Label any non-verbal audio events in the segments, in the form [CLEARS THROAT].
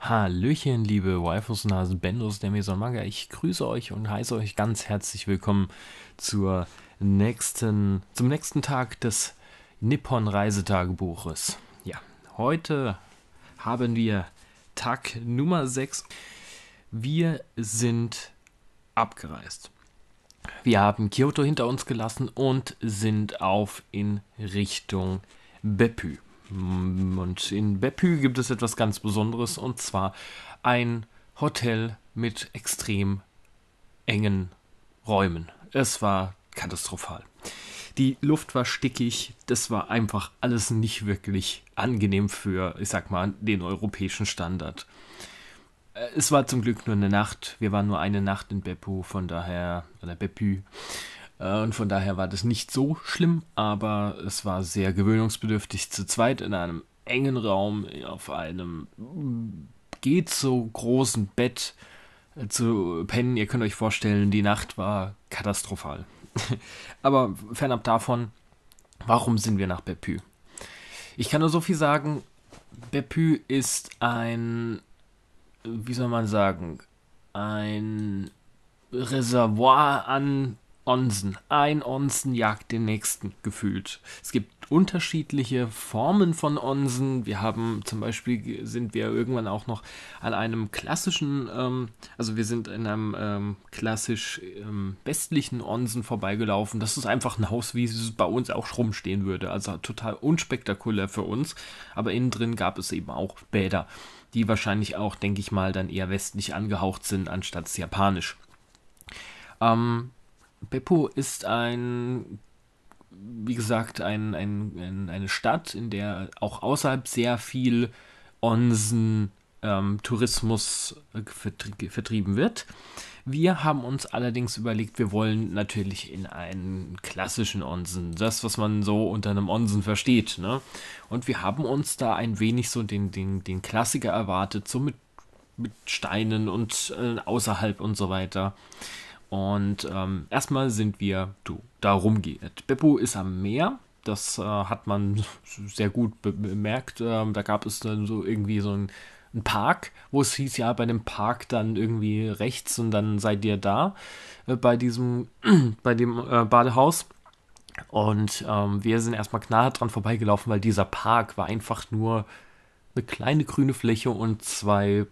Hallöchen, liebe Waifus, Nasen, Bendos der Meson Manga. Ich grüße euch und heiße euch ganz herzlich willkommen zur nächsten, zum nächsten Tag des Nippon Reisetagebuches. Ja, heute haben wir Tag Nummer 6. Wir sind abgereist. Wir haben Kyoto hinter uns gelassen und sind auf in Richtung Beppu Mm, und in Beppu gibt es etwas ganz Besonderes und zwar ein Hotel mit extrem engen Räumen. Es war katastrophal. Die Luft war stickig, das war einfach alles nicht wirklich angenehm für, ich sag mal, den europäischen Standard. Äh, es war zum Glück nur eine Nacht, wir waren nur eine Nacht in Beppu, von daher, oder Beppu. Äh, und von daher war das nicht so schlimm, aber es war sehr gewöhnungsbedürftig zu zweit in einem engen Raum, auf einem geht so großen Bett äh, zu pennen. Ihr könnt euch vorstellen, die Nacht war katastrophal. [LAUGHS] aber fernab davon, warum sind wir nach Bepü? Ich kann nur so viel sagen, Bepü ist ein, wie soll man sagen, ein Reservoir an Onsen. Ein Onsen jagt den nächsten gefühlt. Es gibt unterschiedliche Formen von Onsen. Wir haben zum Beispiel sind wir irgendwann auch noch an einem klassischen, ähm, also wir sind in einem ähm, klassisch ähm, westlichen Onsen vorbeigelaufen. Das ist einfach ein Haus, wie es bei uns auch rumstehen würde. Also total unspektakulär für uns. Aber innen drin gab es eben auch Bäder, die wahrscheinlich auch, denke ich mal, dann eher westlich angehaucht sind anstatt japanisch. Ähm, Beppo ist ein, wie gesagt, ein, ein, ein, eine Stadt, in der auch außerhalb sehr viel Onsen ähm, Tourismus äh, vertrie vertrieben wird. Wir haben uns allerdings überlegt, wir wollen natürlich in einen klassischen Onsen, das, was man so unter einem Onsen versteht. Ne? Und wir haben uns da ein wenig so den, den, den Klassiker erwartet, so mit, mit Steinen und äh, außerhalb und so weiter. Und ähm, erstmal sind wir du, da rumgeht. Beppo ist am Meer. Das äh, hat man [LAUGHS] sehr gut be bemerkt. Ähm, da gab es dann so irgendwie so ein ein Park, wo es hieß, ja, bei dem Park dann irgendwie rechts und dann seid ihr da äh, bei diesem, [CLEARS THROAT] bei dem äh, Badehaus. Und ähm, wir sind erstmal knallhart dran vorbeigelaufen, weil dieser Park war einfach nur eine kleine grüne Fläche und zwei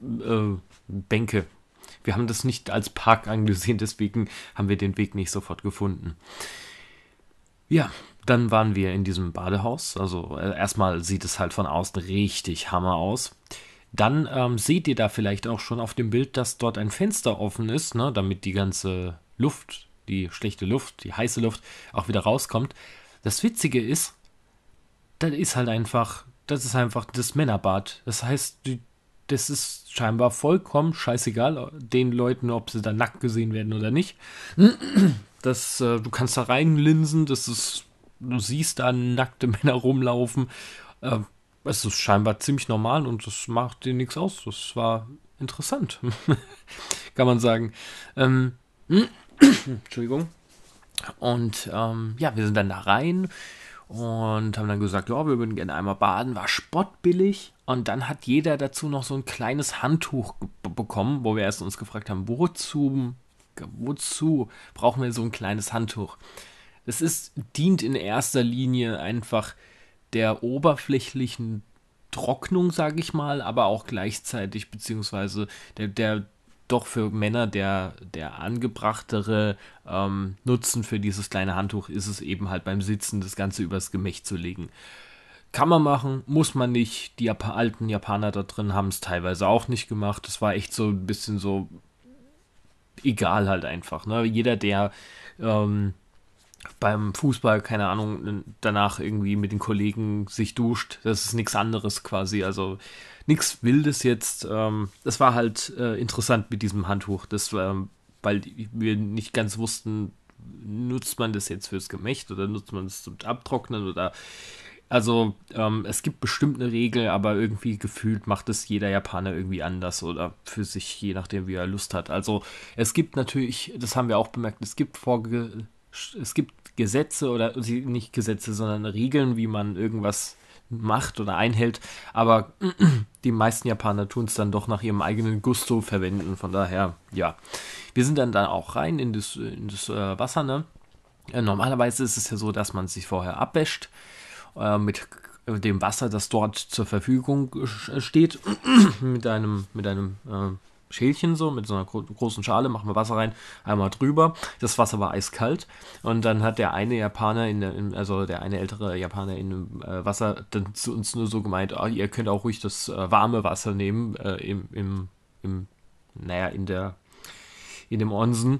äh, Bänke, wir haben das nicht als Park angesehen, deswegen haben wir den Weg nicht sofort gefunden. Ja, dann waren wir in diesem Badehaus. Also äh, erstmal sieht es halt von außen richtig hammer aus. Dann ähm, seht ihr da vielleicht auch schon auf dem Bild, dass dort ein Fenster offen ist, ne, damit die ganze Luft, die schlechte Luft, die heiße Luft auch wieder rauskommt. Das Witzige ist, das ist halt einfach, das ist einfach das Männerbad. Das heißt, die, das ist scheinbar vollkommen scheißegal den Leuten, ob sie da nackt gesehen werden oder nicht. [CLEARS THROAT] Das, äh, du kannst da reinlinsen, das ist, du siehst da nackte [LAUGHS] Männer rumlaufen. Äh, es ist scheinbar ziemlich normal und das macht dir nichts aus. Das war interessant, [LAUGHS] kann man sagen. Ähm, [CLEARS THROAT] Entschuldigung. Und ähm, ja, wir sind dann da rein und haben dann gesagt, ja, wir würden gerne einmal baden, war spottbillig. Und dann hat jeder dazu noch so ein kleines Handtuch bekommen, wo wir erst uns gefragt haben, wozu, wozu brauchen wir so ein kleines Handtuch? Das ist, dient in erster Linie einfach der oberflächlichen Trocknung, sage ich mal, aber auch gleichzeitig, beziehungsweise der, der doch für Männer der, der angebrachtere ähm, Nutzen für dieses kleine Handtuch ist es eben halt beim Sitzen das Ganze übers Gemächt zu legen. Kann man machen, muss man nicht. Die Jap alten Japaner da drin haben es teilweise auch nicht gemacht. Das war echt so ein bisschen so egal halt einfach. Ne? Jeder, der ähm, beim Fußball, keine Ahnung, danach irgendwie mit den Kollegen sich duscht, das ist nichts anderes quasi. Also nichts Wildes jetzt. Ähm, das war halt äh, interessant mit diesem Handtuch, das, ähm, weil wir nicht ganz wussten, nutzt man das jetzt fürs Gemächt oder nutzt man es zum Abtrocknen oder. Also ähm, es gibt bestimmt eine Regel, aber irgendwie gefühlt macht es jeder Japaner irgendwie anders oder für sich, je nachdem, wie er Lust hat. Also es gibt natürlich, das haben wir auch bemerkt, es gibt vorge es gibt Gesetze oder nicht Gesetze, sondern Regeln, wie man irgendwas macht oder einhält. Aber [CLEARS THROAT] die meisten Japaner tun es dann doch nach ihrem eigenen Gusto verwenden. Von daher, ja. Wir sind dann da auch rein in das, in das äh, Wasser, ne? Äh, normalerweise ist es ja so, dass man sich vorher abwäscht äh, mit dem Wasser, das dort zur Verfügung äh, steht, [CLEARS THROAT] mit einem, mit einem äh, Schälchen so, mit so einer großen Schale, machen wir Wasser rein, einmal drüber. Das Wasser war eiskalt und dann hat der eine Japaner, in, in, also der eine ältere Japaner in dem äh, Wasser dann zu uns nur so gemeint, oh, ihr könnt auch ruhig das äh, warme Wasser nehmen äh, im, im, im, naja, in der, in dem Onsen,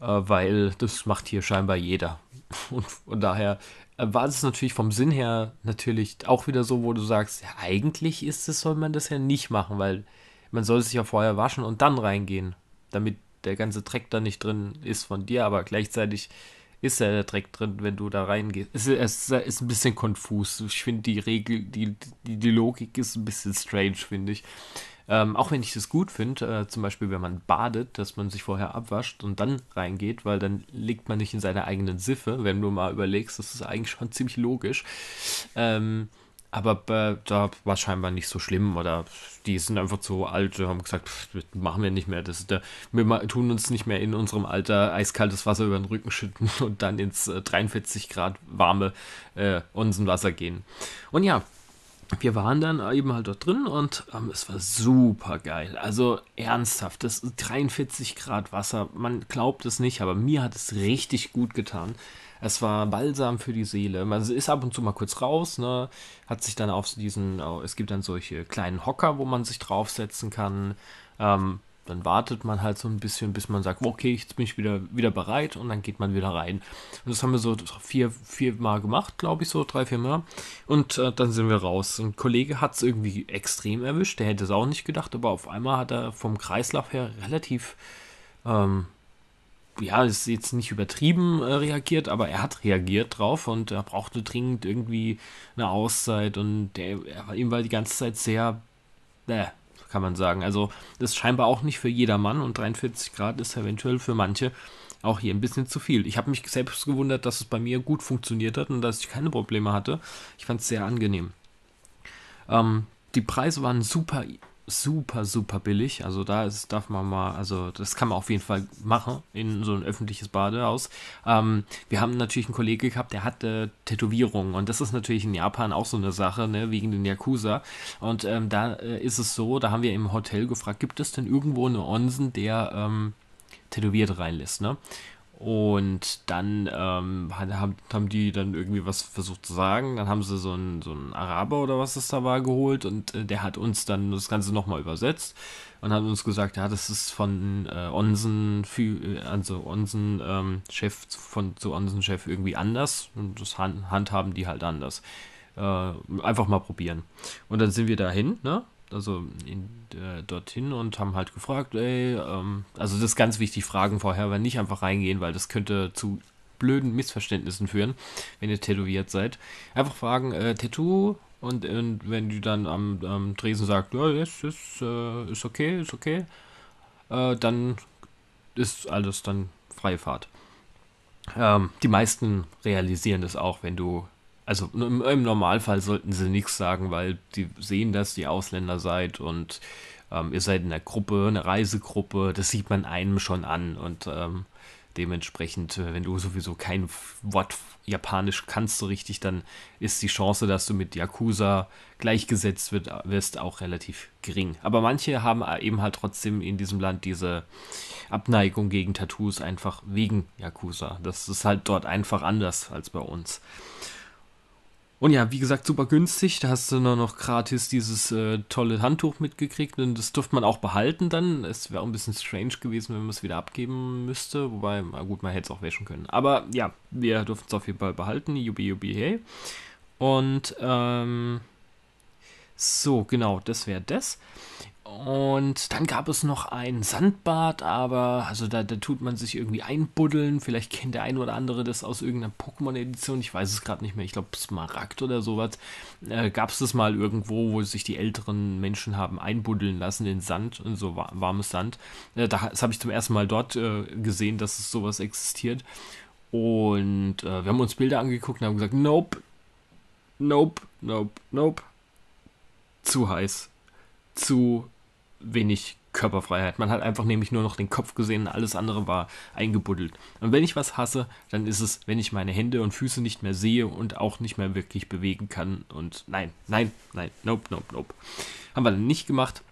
äh, weil das macht hier scheinbar jeder. [LAUGHS] Und von daher äh, war es natürlich vom Sinn her natürlich auch wieder so, wo du sagst, ja, eigentlich ist es, soll man das ja nicht machen, weil man soll sich ja vorher waschen und dann reingehen, damit der ganze Dreck da nicht drin ist von dir, aber gleichzeitig ist ja der Dreck drin, wenn du da reingehst. Es ist, es ist ein bisschen konfus. Ich finde die Regel, die, die, die, Logik ist ein bisschen strange, finde ich. Ähm, auch wenn ich das gut finde, äh, zum Beispiel wenn man badet, dass man sich vorher abwascht und dann reingeht, weil dann liegt man nicht in seiner eigenen Siffe, wenn du mal überlegst, das ist eigentlich schon ziemlich logisch. Ähm, aber äh, da war es scheinbar nicht so schlimm oder die sind einfach zu alt und haben gesagt, pff, machen wir nicht mehr. Das, der, wir tun uns nicht mehr in unserem Alter eiskaltes Wasser über den Rücken schütten [LAUGHS] und dann ins äh, 43 Grad warme äh, Onsenwasser gehen. Und ja, wir waren dann eben halt dort drin und ähm, es war super geil. Also ernsthaft, das 43 Grad Wasser, man glaubt es nicht, aber mir hat es richtig gut getan. Es war Balsam für die Seele. Man ist ab und zu mal kurz raus, ne? hat sich dann auf diesen, oh, es gibt dann solche kleinen Hocker, wo man sich draufsetzen kann. Ähm, dann wartet man halt so ein bisschen, bis man sagt, okay, jetzt bin ich wieder, wieder bereit und dann geht man wieder rein. Und das haben wir so vier, vier Mal gemacht, glaube ich, so drei, vier Mal. Und äh, dann sind wir raus. Ein Kollege hat es irgendwie extrem erwischt, der hätte es auch nicht gedacht, aber auf einmal hat er vom Kreislauf her relativ, ähm, ja, ist jetzt nicht übertrieben äh, reagiert, aber er hat reagiert drauf und er brauchte dringend irgendwie eine Auszeit und der, er, ihm war die ganze Zeit sehr, äh, kann man sagen. Also das ist scheinbar auch nicht für jedermann und 43 Grad ist eventuell für manche auch hier ein bisschen zu viel. Ich habe mich selbst gewundert, dass es bei mir gut funktioniert hat und dass ich keine Probleme hatte. Ich fand es sehr angenehm. Ähm, die Preise waren super super, super billig. Also da ist, darf man mal, also das kann man auf jeden Fall machen in so ein öffentliches Badehaus. Ähm, wir haben natürlich einen Kollegen gehabt, der hatte Tätowierungen und das ist natürlich in Japan auch so eine Sache, ne, wegen den Yakuza. Und ähm, da äh, ist es so, da haben wir im Hotel gefragt, gibt es denn irgendwo eine Onsen, der ähm, tätowiert reinlässt, ne? Und dann ähm, haben, haben die dann irgendwie was versucht zu sagen. Dann haben sie so einen, so einen Araber oder was das da war geholt und äh, der hat uns dann das Ganze nochmal übersetzt und hat uns gesagt, ja, das ist von äh, Onsen, äh, also Onsen ähm, Chef von zu Onsen Chef irgendwie anders und das handhaben die halt anders. Äh, einfach mal probieren. Und dann sind wir dahin, ne? also in, äh, dorthin und haben halt gefragt, ey, ähm, also das ist ganz wichtig, Fragen vorher, aber nicht einfach reingehen, weil das könnte zu blöden Missverständnissen führen, wenn ihr tätowiert seid. Einfach fragen, äh, Tattoo und, und wenn die dann am, am Tresen sagst, ja, ist, ist, äh, ist okay, ist okay, äh, dann ist alles dann freie Fahrt. Ähm, die meisten realisieren das auch, wenn du also im, im Normalfall sollten sie nichts sagen, weil die sehen, dass ihr Ausländer seid und ähm, ihr seid in einer Gruppe, eine Reisegruppe, das sieht man einem schon an und ähm, dementsprechend, äh, wenn du sowieso kein Wort Japanisch kannst so richtig, dann ist die Chance, dass du mit Yakuza gleichgesetzt wird, äh, wirst, auch relativ gering. Aber manche haben äh, eben halt trotzdem in diesem Land diese Abneigung gegen Tattoos einfach wegen Yakuza. Das ist halt dort einfach anders als bei uns. Und ja, wie gesagt, super günstig. Da hast du nur noch gratis dieses äh, tolle Handtuch mitgekriegt und das durfte man auch behalten dann. Es wäre auch ein bisschen strange gewesen, wenn man es wieder abgeben müsste. Wobei, na gut, man hätte es auch wäschen können. Aber ja, wir durften es auf jeden Fall behalten. Jubi, jubi, hey. Und ähm, so, genau, das wäre das. Und dann gab es noch ein Sandbad, aber also da, da tut man sich irgendwie einbuddeln. Vielleicht kennt der ein oder andere das aus irgendeiner Pokémon-Edition. Ich weiß es gerade nicht mehr. Ich glaube, Smaragd oder sowas. Äh, gab es das mal irgendwo, wo sich die älteren Menschen haben einbuddeln lassen in Sand, und so war warmes Sand. Äh, das habe ich zum ersten Mal dort äh, gesehen, dass es sowas existiert. Und äh, wir haben uns Bilder angeguckt und haben gesagt: Nope, nope, nope, nope. Zu heiß. Zu wenig Körperfreiheit. Man hat einfach nämlich nur noch den Kopf gesehen und alles andere war eingebuddelt. Und wenn ich was hasse, dann ist es, wenn ich meine Hände und Füße nicht mehr sehe und auch nicht mehr wirklich bewegen kann. Und nein, nein, nein, nope, nope, nope. Haben wir dann nicht gemacht.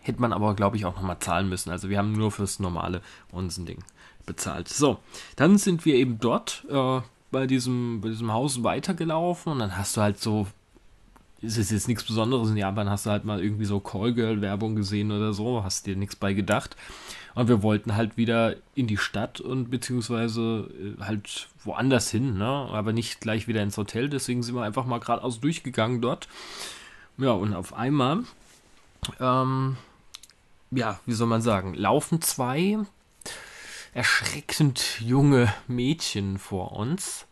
Hätte man aber, glaube ich, auch nochmal zahlen müssen. Also wir haben nur fürs normale Unsending bezahlt. So, dann sind wir eben dort äh, bei, diesem, bei diesem Haus weitergelaufen und dann hast du halt so es ist jetzt nichts Besonderes. In Japan hast du halt mal irgendwie so Callgirl-Werbung gesehen oder so, hast dir nichts bei gedacht. Und wir wollten halt wieder in die Stadt und beziehungsweise äh, halt woanders hin, ne? aber nicht gleich wieder ins Hotel. Deswegen sind wir einfach mal geradeaus durchgegangen dort. Ja, und auf einmal, ähm, ja, wie soll man sagen, laufen zwei erschreckend junge Mädchen vor uns.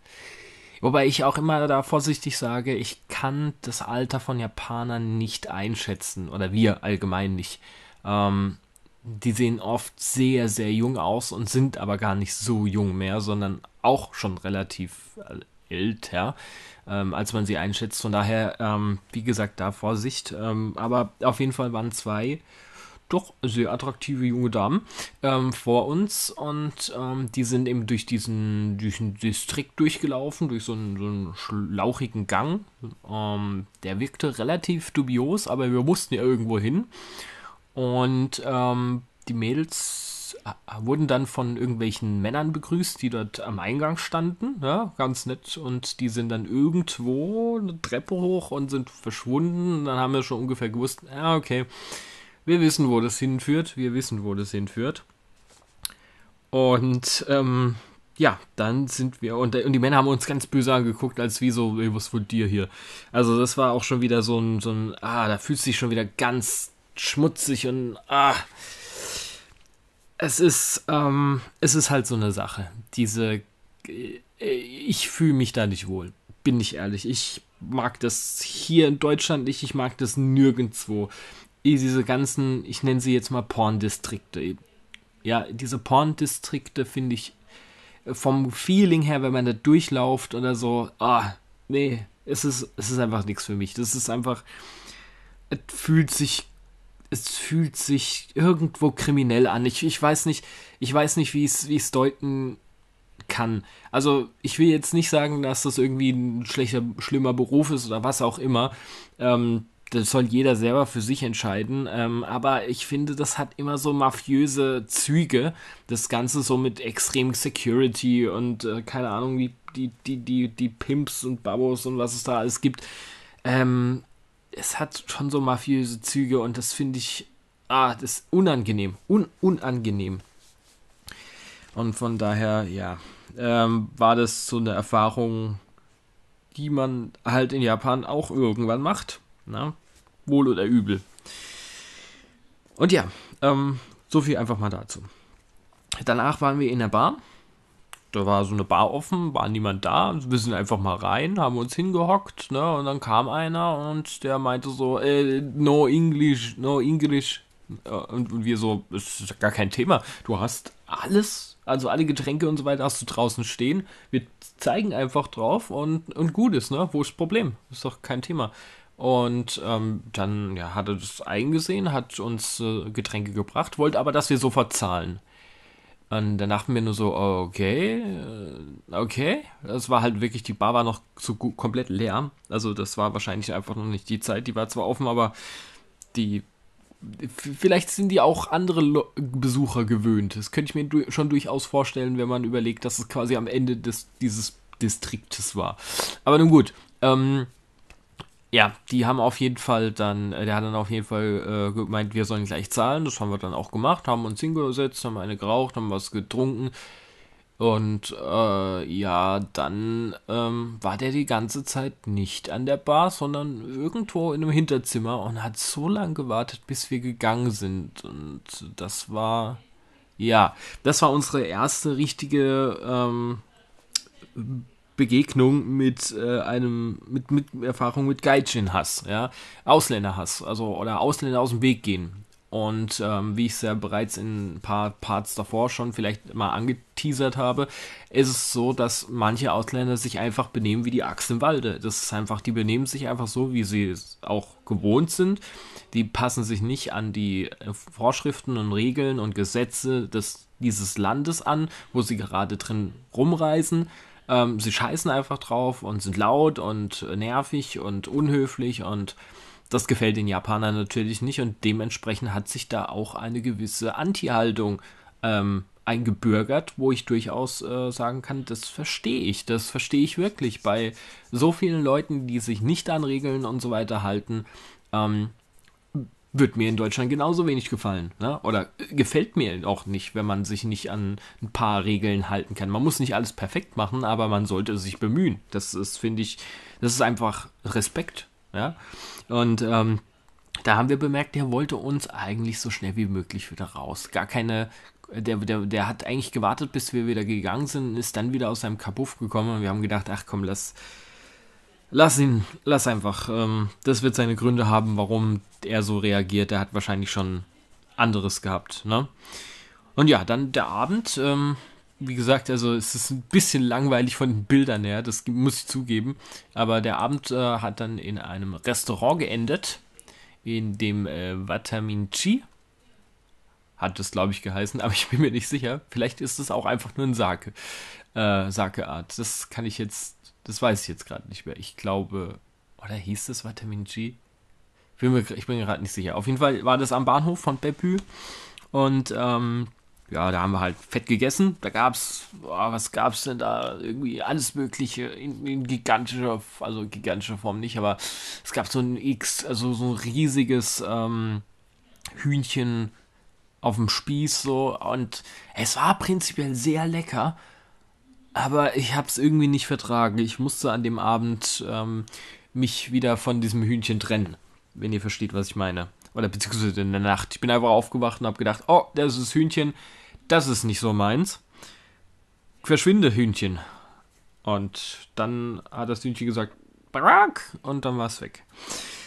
Wobei ich auch immer da vorsichtig sage, ich kann das Alter von Japanern nicht einschätzen oder wir allgemein nicht. Ähm, die sehen oft sehr, sehr jung aus und sind aber gar nicht so jung mehr, sondern auch schon relativ äh, älter, ähm, als man sie einschätzt. Von daher, ähm, wie gesagt, da Vorsicht. Ähm, aber auf jeden Fall waren zwei doch sehr attraktive junge Damen ähm, vor uns und ähm, die sind eben durch diesen, durch diesen Distrikt durchgelaufen, durch so einen, so einen schlauchigen Gang. Ähm, der wirkte relativ dubios, aber wir mussten ja irgendwo hin. Und ähm, die Mädels äh, wurden dann von irgendwelchen Männern begrüßt, die dort am Eingang standen, ja, ne, ganz nett, und die sind dann irgendwo eine Treppe hoch und sind verschwunden. Dann haben wir schon ungefähr gewusst, ja, okay, wir wissen, wo das hinführt. Wir wissen, wo das hinführt. Und ähm, ja, dann sind wir. Und, und, die Männer haben uns ganz böse angeguckt, als wie so, ey, was wollt dir hier? Also, das war auch schon wieder so ein, so ein ah, da fühlt sich schon wieder ganz schmutzig und ah. Es ist, ähm, es ist halt so eine Sache. Diese, äh, ich fühle mich da nicht wohl. Bin ich ehrlich. Ich mag das hier in Deutschland nicht. Ich mag das nirgendwo diese ganzen, ich nenne sie jetzt mal Porn-Distrikte. Ja, diese Porn-Distrikte finde ich äh, vom Feeling her, wenn man da durchlauft oder so, ah, nee, es ist, es ist einfach nichts für mich. Das ist einfach, es fühlt sich, es fühlt sich irgendwo kriminell an. Ich, ich weiß nicht, ich weiß nicht, wie ich es deuten kann. Also ich will jetzt nicht sagen, dass das irgendwie ein schlechter, schlimmer Beruf ist oder was auch immer. Ähm, das soll jeder selber für sich entscheiden. Ähm, aber ich finde, das hat immer so mafiöse Züge. Das Ganze so mit extrem Security und äh, keine Ahnung, wie die, die, die, die Pimps und Babos und was es da alles gibt. Ähm, es hat schon so mafiöse Züge und das finde ich, ah, das ist unangenehm. Un unangenehm. Und von daher, ja, ähm, war das so eine Erfahrung, die man halt in Japan auch irgendwann macht. Na? Ne? wohl oder übel. Und ja, ähm, so viel einfach mal dazu. Danach waren wir in der Bar. Da war so eine Bar offen, war niemand da. Wir sind einfach mal rein, haben uns hingehockt, ne? Und dann kam einer und der meinte so, äh, no English, no English. Äh, und, und wir so, es ist gar kein Thema. Du hast alles, also alle Getränke und so weiter hast du draußen stehen. Wir zeigen einfach drauf und, und gut ist, ne? Wo ist das Problem? Ist doch kein Thema. Und ähm, dann ja, hat er das eingesehen, hat uns äh, Getränke gebracht, wollte aber, dass wir sofort zahlen. Und dann dachten wir nur so, okay, äh, okay. Das war halt wirklich, die Bar war noch zu gut, komplett leer. Also das war wahrscheinlich einfach noch nicht die Zeit. Die war zwar offen, aber die vielleicht sind die auch andere Besucher gewöhnt. Das könnte ich mir du schon durchaus vorstellen, wenn man überlegt, dass es quasi am Ende des, dieses Distriktes war. Aber nun gut, ähm, ja, die haben auf jeden Fall dann, äh, der hat dann auf jeden Fall äh, gemeint, wir sollen gleich zahlen. Das haben wir dann auch gemacht, haben uns hingesetzt, haben eine geraucht, haben was getrunken. Und äh, ja, dann ähm, war der die ganze Zeit nicht an der Bar, sondern irgendwo in einem Hinterzimmer und hat so lange gewartet, bis wir gegangen sind. Und das war, ja, das war unsere erste richtige ähm, Begegnung mit äh, einem, mit, mit Erfahrung mit Gaijin-Hass, ja, Ausländerhass, also oder Ausländer aus dem Weg gehen. Und ähm, wie ich es ja bereits in ein paar Parts davor schon vielleicht mal angeteasert habe, ist es so, dass manche Ausländer sich einfach benehmen wie die Axt im Walde. Das ist einfach, die benehmen sich einfach so, wie sie es auch gewohnt sind. Die passen sich nicht an die äh, Vorschriften und Regeln und Gesetze des, dieses Landes an, wo sie gerade drin rumreisen. Ähm, sie scheißen einfach drauf und sind laut und äh, nervig und unhöflich und das gefällt den Japanern natürlich nicht und dementsprechend hat sich da auch eine gewisse Anti-Haltung ähm, eingebürgert, wo ich durchaus äh, sagen kann, das verstehe ich, das verstehe ich wirklich bei so vielen Leuten, die sich nicht an Regeln und so weiter halten. Ähm, wird mir in Deutschland genauso wenig gefallen. Ne? Oder äh, gefällt mir auch nicht, wenn man sich nicht an ein paar Regeln halten kann. Man muss nicht alles perfekt machen, aber man sollte sich bemühen. Das ist, finde ich, das ist einfach Respekt. Ja? Und ähm, da haben wir bemerkt, der wollte uns eigentlich so schnell wie möglich wieder raus. Gar keine, der, der, der hat eigentlich gewartet, bis wir wieder gegangen sind, ist dann wieder aus seinem Kabuff gekommen und wir haben gedacht, ach komm, lass, Lass ihn, lass einfach. Ähm, das wird seine Gründe haben, warum er so reagiert. Er hat wahrscheinlich schon anderes gehabt, ne? Und ja, dann der Abend. Ähm, wie gesagt, also es ist ein bisschen langweilig von den Bildern her, das muss ich zugeben. Aber der Abend äh, hat dann in einem Restaurant geendet, in dem äh, Wataminchi hat das, glaube ich, geheißen, [LAUGHS] aber ich bin mir nicht sicher. Vielleicht ist es auch einfach nur ein Sake, äh, Sake-Art. Das kann ich jetzt das weiß ich jetzt gerade nicht mehr. Ich glaube, oder hieß das Vitamin G? ich bin mir gerade nicht sicher. Auf jeden Fall war das am Bahnhof von Beppü. Und ähm, ja, da haben wir halt fett gegessen. Da gab's, boah, was gab es denn da? Irgendwie alles Mögliche in, in, gigantischer, also gigantischer Form nicht, aber es gab so ein X, also so ein riesiges ähm, Hühnchen auf dem Spieß so und es war prinzipiell sehr lecker, aber ich habe es irgendwie nicht vertragen. Ich musste an dem Abend ähm, mich wieder von diesem Hühnchen trennen, wenn ihr versteht, was ich meine. Oder beziehungsweise in der Nacht. Ich bin einfach aufgewacht und habe gedacht, oh, das ist das Hühnchen, das ist nicht so meins. Verschwinde, Hühnchen. Und dann hat das Hühnchen gesagt, Barak! Und dann war es weg.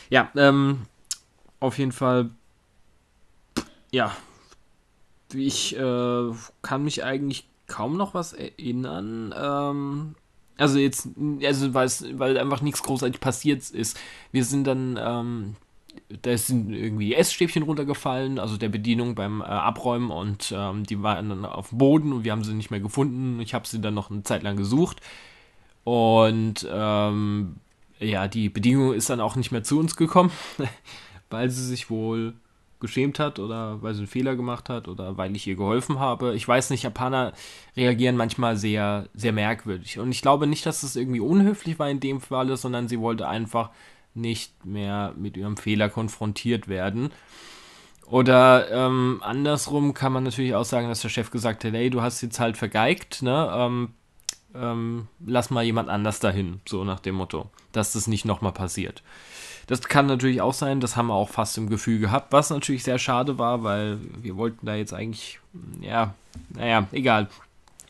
Ja, ähm, auf jeden Fall, ja, ich äh, kann mich eigentlich kaum noch was erinnern. Ähm, also jetzt, also weil einfach nichts großartig passiert ist. Wir sind dann, ähm, da sind irgendwie Essstäbchen runtergefallen, also der Bedienung beim äh, Abräumen und ähm, die waren dann auf dem Boden und wir haben sie nicht mehr gefunden. Ich habe sie dann noch eine Zeit lang gesucht und ähm, ja, die Bedienung ist dann auch nicht mehr zu uns gekommen, [LAUGHS] weil sie sich wohl geschämt hat oder weil sie einen Fehler gemacht hat oder weil ich ihr geholfen habe. Ich weiß nicht, Japaner reagieren manchmal sehr, sehr merkwürdig. Und ich glaube nicht, dass es irgendwie unhöflich war in dem Fall, sondern sie wollte einfach nicht mehr mit ihrem Fehler konfrontiert werden. Oder ähm, andersrum kann man natürlich auch sagen, dass der Chef gesagt hat, hey, du hast jetzt halt vergeigt, ne? Ähm, ähm, lass mal jemand anders dahin, so nach dem Motto, dass das nicht nochmal passiert. Das kann natürlich auch sein, das haben wir auch fast im Gefühl gehabt, was natürlich sehr schade war, weil wir wollten da jetzt eigentlich, ja, naja, egal.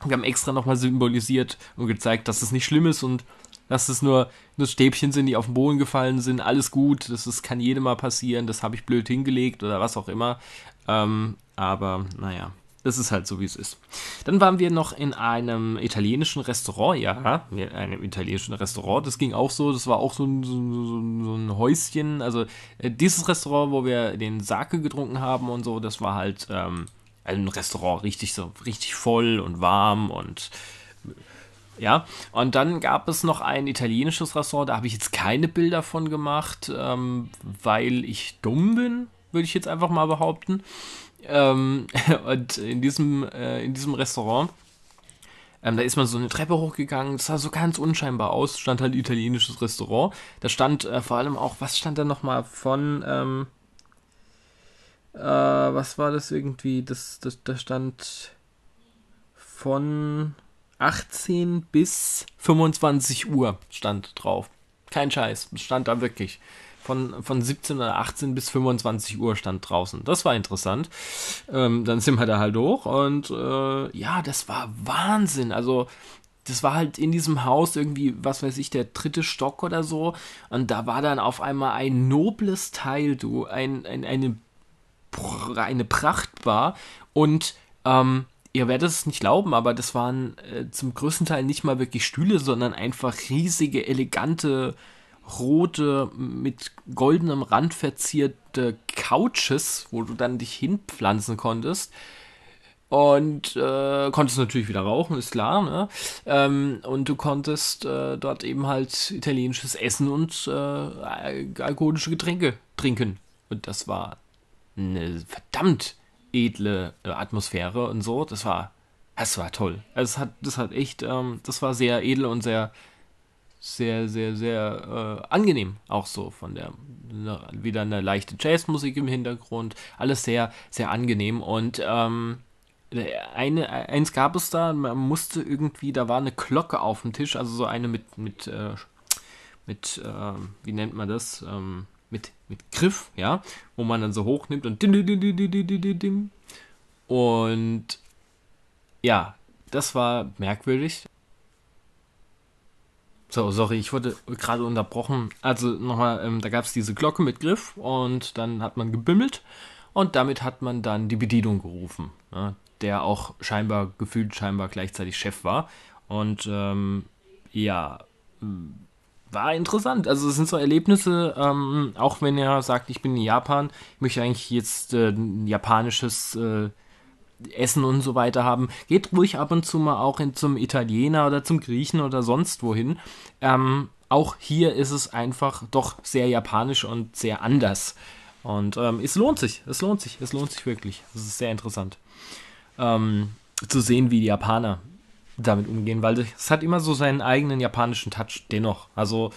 Wir haben extra nochmal symbolisiert und gezeigt, dass es nicht schlimm ist und dass es nur, nur Stäbchen sind, die auf den Boden gefallen sind, alles gut, das ist, kann jedem mal passieren, das habe ich blöd hingelegt oder was auch immer. Ähm, aber naja, das ist halt so, wie es ist. Dann waren wir noch in einem italienischen Restaurant, ja, in einem italienischen Restaurant. Das ging auch so, das war auch so ein, so so ein Häuschen. Also äh, dieses Restaurant, wo wir den Sake getrunken haben und so, das war halt ähm, also ein Restaurant, richtig so, richtig voll und warm und ja, und dann gab es noch ein italienisches Restaurant, da habe ich jetzt keine Bilder von gemacht, ähm, weil ich dumm bin, würde ich jetzt einfach mal behaupten. Ähm, [LAUGHS] und in diesem, äh, in diesem Restaurant, ähm, da ist man so eine Treppe hochgegangen, das sah so ganz unscheinbar aus, stand halt italienisches Restaurant. Da stand äh, vor allem auch, was stand da nochmal von, ähm, äh, was war das irgendwie, das, das, da stand von 18 bis 25 Uhr stand drauf. Kein Scheiß, stand da wirklich von, von 17 oder 18 bis 25 Uhr stand draußen. Das war interessant. Ähm, dann sind wir da halt hoch und äh, ja, das war Wahnsinn. Also das war halt in diesem Haus irgendwie, was weiß ich, der dritte Stock oder so. Und da war dann auf einmal ein nobles Teil, du, ein, ein, eine, eine Prachtbar. Und ähm, ihr werdet es nicht glauben, aber das waren äh, zum größten Teil nicht mal wirklich Stühle, sondern einfach riesige, elegante äh, rote, mit goldenem Rand verzierte Couches, wo du dann dich hinpflanzen konntest. Und äh, konntest natürlich wieder rauchen, ist klar. Ne? Ähm, und du konntest äh, dort eben halt italienisches Essen und äh, alkoholische Getränke trinken. Und das war eine verdammt edle äh, Atmosphäre und so. Das war, das war toll. Also es hat, das hat echt, ähm, das war sehr edel und sehr sehr, sehr, sehr äh, angenehm, auch so von der ne, wieder eine leichte Jazzmusik im Hintergrund, alles sehr, sehr angenehm und ähm, eine, eins gab es da, man musste irgendwie, da war eine Glocke auf dem Tisch, also so eine mit, mit, äh, mit, äh, wie nennt man das, ähm, mit, mit Griff, ja, wo man dann so hochnimmt und und ja, das war merkwürdig. So, sorry, ich wurde gerade unterbrochen. Also nochmal, ähm, da gab es diese Glocke mit Griff und dann hat man gebimmelt und damit hat man dann die Bedienung gerufen, ne, der auch scheinbar, gefühlt scheinbar gleichzeitig Chef war. Und ähm, ja, äh, war interessant. Also es sind so Erlebnisse, ähm, auch wenn er sagt, ich bin in Japan, ich möchte eigentlich jetzt äh, ein japanisches äh, Essen und so weiter haben. Geht ruhig ab und zu mal auch in, zum Italiener oder zum Griechen oder sonst wohin. Ähm, auch hier ist es einfach doch sehr japanisch und sehr anders. Und ähm, es lohnt sich, es lohnt sich, es lohnt sich wirklich. Es ist sehr interessant ähm, zu sehen, wie die Japaner damit umgehen, weil es hat immer so seinen eigenen japanischen Touch dennoch. Also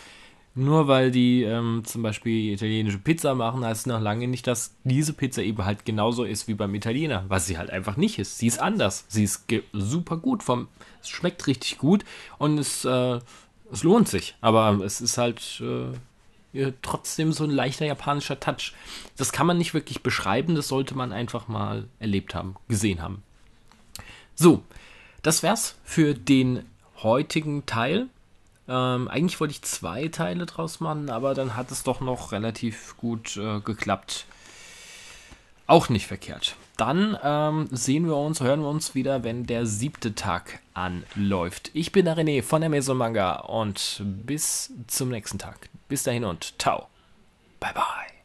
nur weil die ähm, zum Beispiel italienische Pizza machen, heißt es noch lange nicht, dass diese Pizza eben halt genauso ist wie beim Italiener, was sie halt einfach nicht ist. Sie ist anders. Sie ist super gut. Vom, es schmeckt richtig gut und es, äh, es lohnt sich. Aber es ist halt äh, trotzdem so ein leichter japanischer Touch. Das kann man nicht wirklich beschreiben. Das sollte man einfach mal erlebt haben, gesehen haben. So, das wär's für den heutigen Teil. Ähm, eigentlich wollte ich zwei Teile draus machen, aber dann hat es doch noch relativ gut äh, geklappt. Auch nicht verkehrt. Dann ähm, sehen wir uns, hören wir uns wieder, wenn der siebte Tag anläuft. Ich bin der René von der Meso Manga und bis zum nächsten Tag. Bis dahin und ciao. Bye bye.